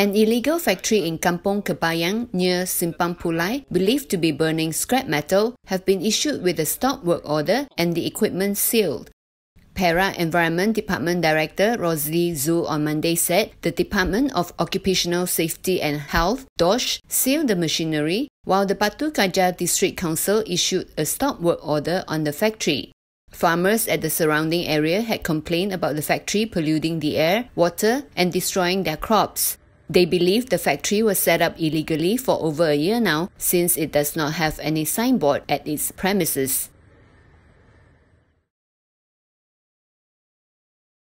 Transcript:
An illegal factory in Kampong Kebayang near Simpang Pulai, believed to be burning scrap metal, have been issued with a stop work order and the equipment sealed. Para Environment Department Director Rosalie Zhu on Monday said the Department of Occupational Safety and Health, DOSH, sealed the machinery, while the Batu Kaja District Council issued a stop work order on the factory. Farmers at the surrounding area had complained about the factory polluting the air, water, and destroying their crops. They believe the factory was set up illegally for over a year now since it does not have any signboard at its premises.